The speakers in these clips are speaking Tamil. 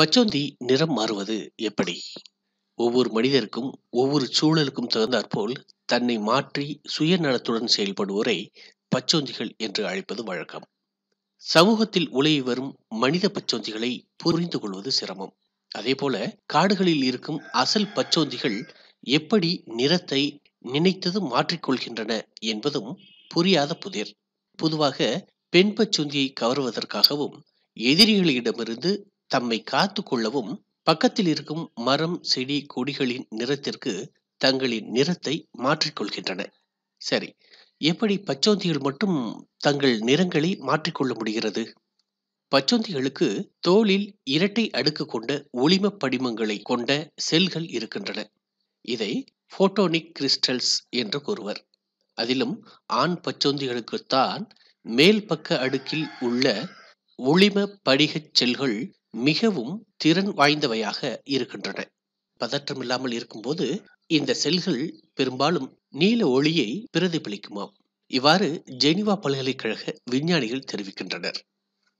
பச்சோந்தி நிறம் மாறுவது எப்படி ஒவ்வொரு மனிதருக்கும் ஒவ்வொரு சூழலுக்கும் தகுந்தாற்போல் தன்னை மாற்றி சுயநலத்துடன் செயல்படுவோரை பச்சோந்திகள் என்று அழைப்பது வழக்கம் சமூகத்தில் உலகி வரும் மனித பச்சோந்திகளை புரிந்து கொள்வது சிரமம் அதேபோல காடுகளில் இருக்கும் அசல் பச்சோந்திகள் எப்படி நிறத்தை நினைத்தது மாற்றிக்கொள்கின்றன என்பதும் புரியாத புதிர் பொதுவாக பெண் பச்சோந்தியை கவருவதற்காகவும் எதிரிகளிடமிருந்து தம்மை காத்து கொள்ளவும் பக்கத்தில் இருக்கும் மரம் செடி கொடிகளின் நிறத்திற்கு தங்களின் நிறத்தை மாற்றிக்கொள்கின்றன சரி எப்படி பச்சோந்திகள் மட்டும் தங்கள் நிறங்களை மாற்றிக்கொள்ள முடிகிறது பச்சோந்திகளுக்கு தோலில் இரட்டை அடுக்கு கொண்ட ஒளிம படிமங்களை கொண்ட செல்கள் இருக்கின்றன இதை போட்டோனிக் கிறிஸ்டல்ஸ் என்று கூறுவர் அதிலும் ஆண் பச்சோந்திகளுக்குத்தான் மேல் பக்க அடுக்கில் உள்ள ஒளிம படிகச் செல்கள் மிகவும் திறன் வாய்ந்தவையாக இருக்கின்றன பதற்றம் இல்லாமல் இருக்கும்போது இந்த செல்கள் பெரும்பாலும் நீல ஒளியை பிரதிபலிக்குமாம் இவ்வாறு ஜெனிவா பல்கலைக்கழக விஞ்ஞானிகள் தெரிவிக்கின்றனர்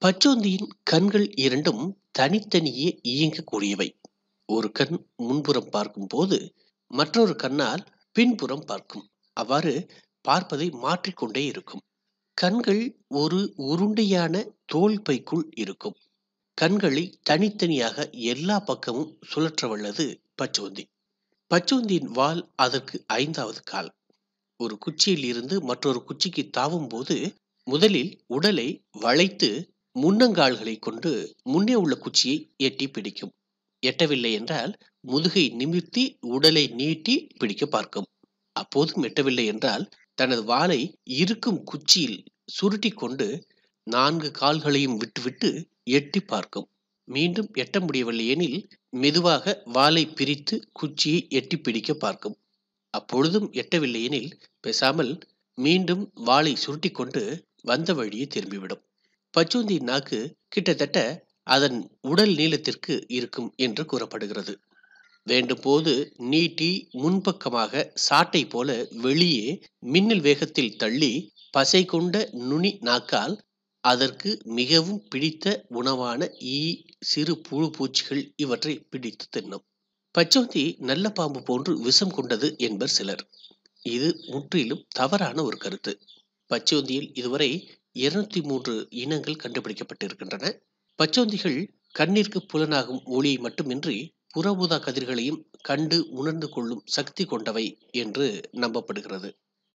பச்சோந்தியின் கண்கள் இரண்டும் தனித்தனியே இயங்கக்கூடியவை ஒரு கண் முன்புறம் பார்க்கும் போது மற்றொரு கண்ணால் பின்புறம் பார்க்கும் அவ்வாறு பார்ப்பதை மாற்றிக்கொண்டே இருக்கும் கண்கள் ஒரு உருண்டையான தோல் பைக்குள் இருக்கும் கண்களை தனித்தனியாக எல்லா பக்கமும் சுழற்ற வல்லது பச்சோந்தி பச்சோந்தியின் வால் அதற்கு ஐந்தாவது கால் ஒரு குச்சியில் இருந்து மற்றொரு குச்சிக்கு தாவும் போது முதலில் உடலை வளைத்து முன்னங்கால்களை கொண்டு முன்னே உள்ள குச்சியை எட்டி பிடிக்கும் எட்டவில்லை என்றால் முதுகை நிமிர்த்தி உடலை நீட்டி பிடிக்க பார்க்கும் அப்போதும் எட்டவில்லை என்றால் தனது வாளை இருக்கும் குச்சியில் சுருட்டி கொண்டு நான்கு கால்களையும் விட்டுவிட்டு எட்டி பார்க்கும் மீண்டும் எட்ட முடியவில்லை எனில் மெதுவாக வாளை பிரித்து குச்சியை எட்டி பிடிக்க பார்க்கும் அப்பொழுதும் எட்டவில்லை எனில் பேசாமல் மீண்டும் வாளை சுருட்டி கொண்டு வந்த வழியே திரும்பிவிடும் பச்சோந்தியின் நாக்கு கிட்டத்தட்ட அதன் உடல் நீளத்திற்கு இருக்கும் என்று கூறப்படுகிறது வேண்டும் போது நீட்டி முன்பக்கமாக சாட்டை போல வெளியே மின்னல் வேகத்தில் தள்ளி பசை கொண்ட நுனி நாக்கால் அதற்கு மிகவும் பிடித்த உணவான ஈ சிறு புழு பூச்சிகள் இவற்றை பிடித்து தின்னும் பச்சோந்தி நல்ல பாம்பு போன்று விஷம் கொண்டது என்பர் சிலர் இது முற்றிலும் தவறான ஒரு கருத்து பச்சோந்தியில் இதுவரை இருநூத்தி மூன்று இனங்கள் கண்டுபிடிக்கப்பட்டிருக்கின்றன பச்சோந்திகள் கண்ணிற்கு புலனாகும் ஒளியை மட்டுமின்றி புறபூதா கதிர்களையும் கண்டு உணர்ந்து கொள்ளும் சக்தி கொண்டவை என்று நம்பப்படுகிறது